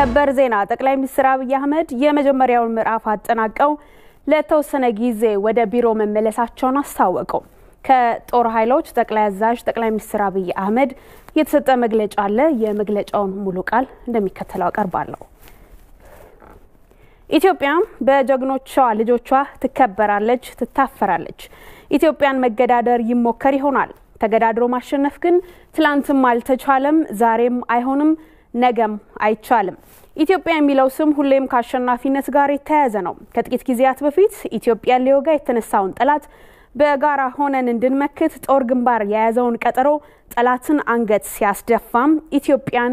ሰበር ዜና ጠቅላይ ሚኒስትር አብይ አህመድ የመጀመሪያውን ምዕራፍ አጠናቀው ለተወሰነ ጊዜ ወደ ቢሮ መመለሳቸውን አስታወቁ። ከጦር ኃይሎች ጠቅላይ አዛዥ ጠቅላይ ሚኒስትር አብይ አህመድ የተሰጠ መግለጫ አለ። የመግለጫውን ሙሉ ቃል እንደሚከተለው አቀርባለሁ። ኢትዮጵያም በጀግኖቿ ልጆቿ ትከበራለች፣ ትታፈራለች። ኢትዮጵያን መገዳደር ይሞከር ይሆናል። ተገዳድሮ ማሸነፍ ግን ትላንትም አልተቻለም፣ ዛሬም አይሆንም። ነገም አይቻልም። ኢትዮጵያ የሚለው ስም ሁሌም ከአሸናፊነት ጋር የተያያዘ ነው። ከጥቂት ጊዜያት በፊት ኢትዮጵያን ሊወጋ የተነሳውን ጠላት በጋራ ሆነን እንድንመክት ጦር ግንባር የያዘውን ቀጠሮ ጠላትን አንገት ሲያስደፋም ኢትዮጵያን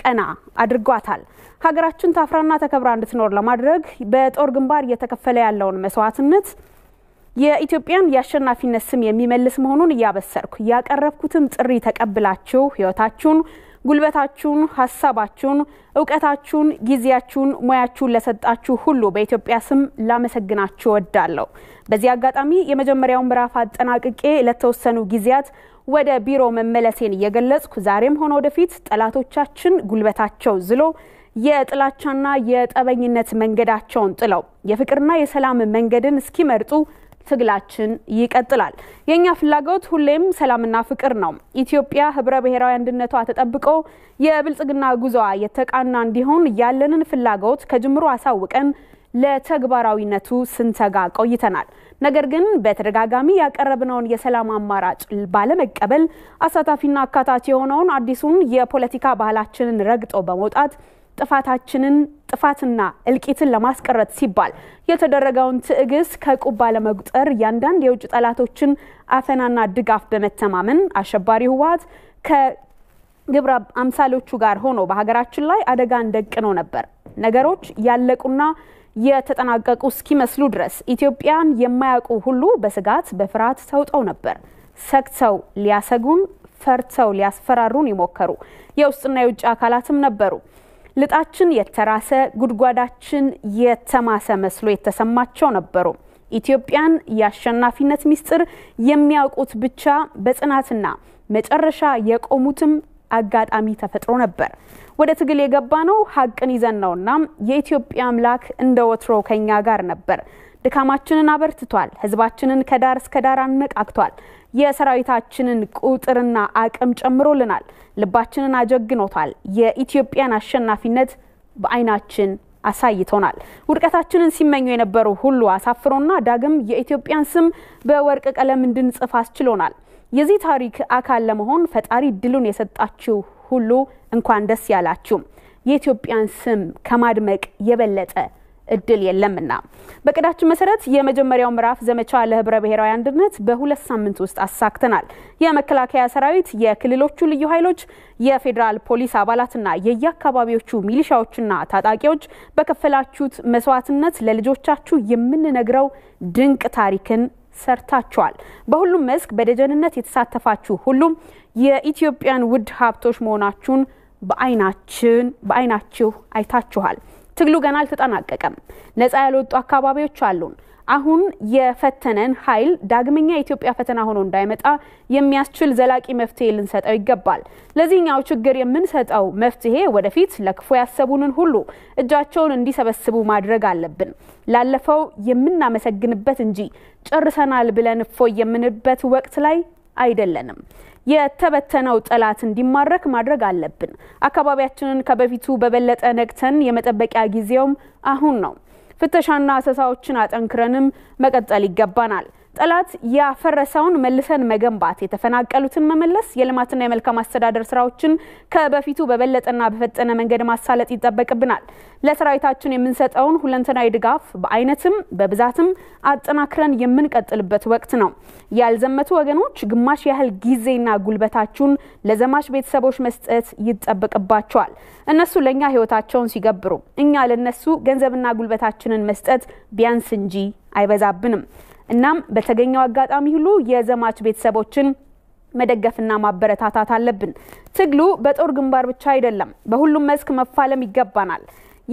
ቀና አድርጓታል። ሀገራችን ታፍራና ተከብራ እንድትኖር ለማድረግ በጦር ግንባር እየተከፈለ ያለውን መስዋዕትነት የኢትዮጵያን የአሸናፊነት ስም የሚመልስ መሆኑን እያበሰርኩ ያቀረብኩትን ጥሪ ተቀብላችሁ ህይወታችሁን ጉልበታችሁን፣ ሀሳባችሁን፣ እውቀታችሁን፣ ጊዜያችሁን፣ ሙያችሁን ለሰጣችሁ ሁሉ በኢትዮጵያ ስም ላመሰግናችሁ እወዳለሁ። በዚህ አጋጣሚ የመጀመሪያውን ምዕራፍ አጠናቅቄ ለተወሰኑ ጊዜያት ወደ ቢሮ መመለሴን እየገለጽኩ ዛሬም ሆነ ወደፊት ጠላቶቻችን ጉልበታቸው ዝሎ የጥላቻና የጠበኝነት መንገዳቸውን ጥለው የፍቅርና የሰላም መንገድን እስኪመርጡ ትግላችን ይቀጥላል። የእኛ ፍላጎት ሁሌም ሰላምና ፍቅር ነው። ኢትዮጵያ ህብረ ብሔራዊ አንድነቷ ተጠብቆ የብልጽግና ጉዞዋ የተቃና እንዲሆን ያለንን ፍላጎት ከጅምሩ አሳውቀን ለተግባራዊነቱ ስንተጋ ቆይተናል። ነገር ግን በተደጋጋሚ ያቀረብነውን የሰላም አማራጭ ባለመቀበል አሳታፊና አካታች የሆነውን አዲሱን የፖለቲካ ባህላችንን ረግጦ በመውጣት ጥፋታችንን ጥፋትና እልቂትን ለማስቀረት ሲባል የተደረገውን ትዕግስት ከቁብ ባለመቁጠር ያንዳንድ የውጭ ጠላቶችን አፈናና ድጋፍ በመተማመን አሸባሪ ህወሓት ከግብረ አምሳሎቹ ጋር ሆኖ በሀገራችን ላይ አደጋን ደቅኖ ነበር። ነገሮች ያለቁና የተጠናቀቁ እስኪመስሉ ድረስ ኢትዮጵያን የማያውቁ ሁሉ በስጋት በፍርሃት ተውጠው ነበር። ሰግተው ሊያሰጉን፣ ፈርተው ሊያስፈራሩን የሞከሩ የውስጥና የውጭ አካላትም ነበሩ። ልጣችን የተራሰ ጉድጓዳችን የተማሰ መስሎ የተሰማቸው ነበሩ። ኢትዮጵያን የአሸናፊነት ምስጢር የሚያውቁት ብቻ በጽናትና መጨረሻ የቆሙትም አጋጣሚ ተፈጥሮ ነበር። ወደ ትግል የገባ ነው ሀቅን ይዘን ነውና የኢትዮጵያ አምላክ እንደ ወትሮ ከኛ ጋር ነበር። ድካማችንን አበርትቷል። ህዝባችንን ከዳር እስከ ዳር አነቃቅቷል። የሰራዊታችንን ቁጥርና አቅም ጨምሮልናል። ልባችንን አጀግኖታል። የኢትዮጵያን አሸናፊነት በአይናችን አሳይቶናል። ውድቀታችንን ሲመኙ የነበሩ ሁሉ አሳፍሮና ዳግም የኢትዮጵያን ስም በወርቅ ቀለም እንድንጽፍ አስችሎናል። የዚህ ታሪክ አካል ለመሆን ፈጣሪ ድሉን የሰጣችሁ ሁሉ እንኳን ደስ ያላችሁ። የኢትዮጵያን ስም ከማድመቅ የበለጠ እድል የለምና። በቅዳችን መሰረት የመጀመሪያው ምዕራፍ ዘመቻ ለህብረ ብሔራዊ አንድነት በሁለት ሳምንት ውስጥ አሳክተናል። የመከላከያ ሰራዊት፣ የክልሎቹ ልዩ ኃይሎች፣ የፌዴራል ፖሊስ አባላትና የየአካባቢዎቹ ሚሊሻዎችና ታጣቂዎች በከፈላችሁት መስዋዕትነት ለልጆቻችሁ የምንነግረው ድንቅ ታሪክን ሰርታችኋል። በሁሉም መስክ በደጀንነት የተሳተፋችሁ ሁሉም የኢትዮጵያን ውድ ሀብቶች መሆናችሁን በአይናችን በአይናችሁ አይታችኋል። ትግሉ ገና አልተጠናቀቀም። ነጻ ያልወጡ አካባቢዎች አሉን። አሁን የፈተነን ኃይል ዳግመኛ የኢትዮጵያ ፈተና ሆኖ እንዳይመጣ የሚያስችል ዘላቂ መፍትሄ ልንሰጠው ይገባል። ለዚህኛው ችግር የምንሰጠው መፍትሄ ወደፊት ለክፉ ያሰቡንን ሁሉ እጃቸውን እንዲሰበስቡ ማድረግ አለብን። ላለፈው የምናመሰግንበት እንጂ ጨርሰናል ብለን እፎይ የምንበት ወቅት ላይ አይደለንም። የተበተነው ጠላት እንዲማረክ ማድረግ አለብን። አካባቢያችንን ከበፊቱ በበለጠ ነቅተን የመጠበቂያ ጊዜውም አሁን ነው። ፍተሻና አሰሳዎችን አጠንክረንም መቀጠል ይገባናል። ጠላት ያፈረሰውን መልሰን መገንባት፣ የተፈናቀሉትን መመለስ፣ የልማትና የመልካም አስተዳደር ስራዎችን ከበፊቱ በበለጠና በፈጠነ መንገድ ማሳለጥ ይጠበቅብናል። ለሰራዊታችን የምንሰጠውን ሁለንተናዊ ድጋፍ በአይነትም በብዛትም አጠናክረን የምንቀጥልበት ወቅት ነው። ያልዘመቱ ወገኖች ግማሽ ያህል ጊዜና ጉልበታችሁን ለዘማች ቤተሰቦች መስጠት ይጠበቅባቸዋል። እነሱ ለእኛ ህይወታቸውን ሲገብሩ፣ እኛ ለነሱ ገንዘብና ጉልበታችንን መስጠት ቢያንስ እንጂ አይበዛብንም። እናም በተገኘው አጋጣሚ ሁሉ የዘማች ቤተሰቦችን መደገፍና ማበረታታት አለብን። ትግሉ በጦር ግንባር ብቻ አይደለም፣ በሁሉም መስክ መፋለም ይገባናል።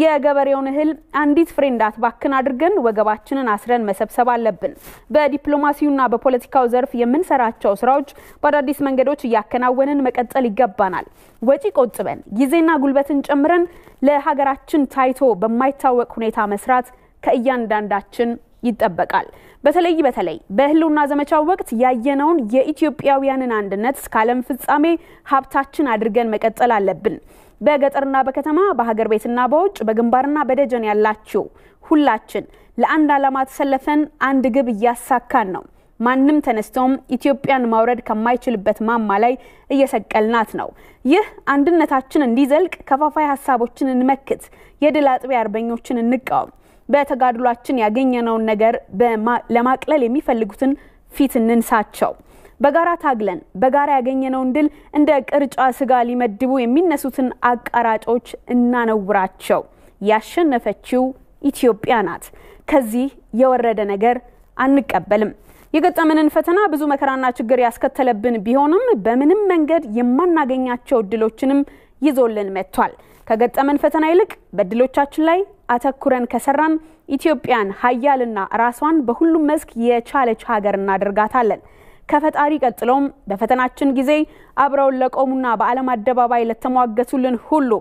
የገበሬውን እህል አንዲት ፍሬ እንዳትባክን አድርገን ወገባችንን አስረን መሰብሰብ አለብን። በዲፕሎማሲውና በፖለቲካው ዘርፍ የምንሰራቸው ስራዎች በአዳዲስ መንገዶች እያከናወንን መቀጠል ይገባናል። ወጪ ቆጥበን ጊዜና ጉልበትን ጨምረን ለሀገራችን ታይቶ በማይታወቅ ሁኔታ መስራት ከእያንዳንዳችን ይጠበቃል። በተለይ በተለይ በህልውና ዘመቻው ወቅት ያየነውን የኢትዮጵያውያንን አንድነት እስከ ፍጻሜ ሀብታችን አድርገን መቀጠል አለብን። በገጠርና በከተማ በሀገር ቤትና በውጭ በግንባርና በደጀን ያላችሁ ሁላችን ለአንድ ዓላማ ተሰለፈን አንድ ግብ እያሳካን ነው። ማንም ተነስቶም ኢትዮጵያን ማውረድ ከማይችልበት ማማ ላይ እየሰቀልናት ነው። ይህ አንድነታችን እንዲዘልቅ ከፋፋይ ሀሳቦችን እንመክት፣ የድል አጥቢያ አርበኞችን እንቃወም። በተጋድሏችን ያገኘነውን ነገር ለማቅለል የሚፈልጉትን ፊት እንንሳቸው። በጋራ ታግለን በጋራ ያገኘነውን ድል እንደ ቅርጫ ስጋ ሊመድቡ የሚነሱትን አቀራጮች እናነውራቸው። ያሸነፈችው ኢትዮጵያ ናት። ከዚህ የወረደ ነገር አንቀበልም። የገጠመንን ፈተና ብዙ መከራና ችግር ያስከተለብን ቢሆንም በምንም መንገድ የማናገኛቸው እድሎችንም ይዞልን መጥቷል። ከገጠመን ፈተና ይልቅ በድሎቻችን ላይ አተኩረን ከሰራን ኢትዮጵያን ሀያልና ራሷን በሁሉም መስክ የቻለች ሀገር እናደርጋታለን። ከፈጣሪ ቀጥሎም በፈተናችን ጊዜ አብረውን ለቆሙና በዓለም አደባባይ ለተሟገቱልን ሁሉ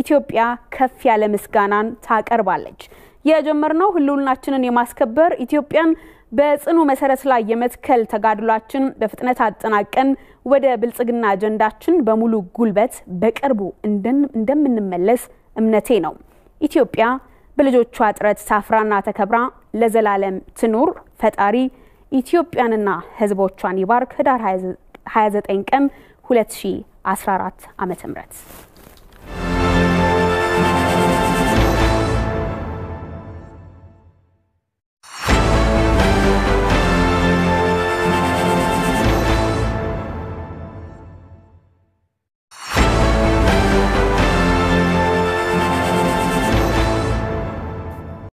ኢትዮጵያ ከፍ ያለ ምስጋናን ታቀርባለች። የጀመርነው ህልውናችንን የማስከበር ኢትዮጵያን በጽኑ መሰረት ላይ የመትከል ተጋድሏችን በፍጥነት አጠናቀን ወደ ብልጽግና አጀንዳችን በሙሉ ጉልበት በቅርቡ እንደምንመለስ እምነቴ ነው። ኢትዮጵያ በልጆቿ ጥረት ሳፍራና ተከብራ ለዘላለም ትኑር። ፈጣሪ ኢትዮጵያንና ሕዝቦቿን ይባርክ። ህዳር 29 ቀን 2014 ዓ.ም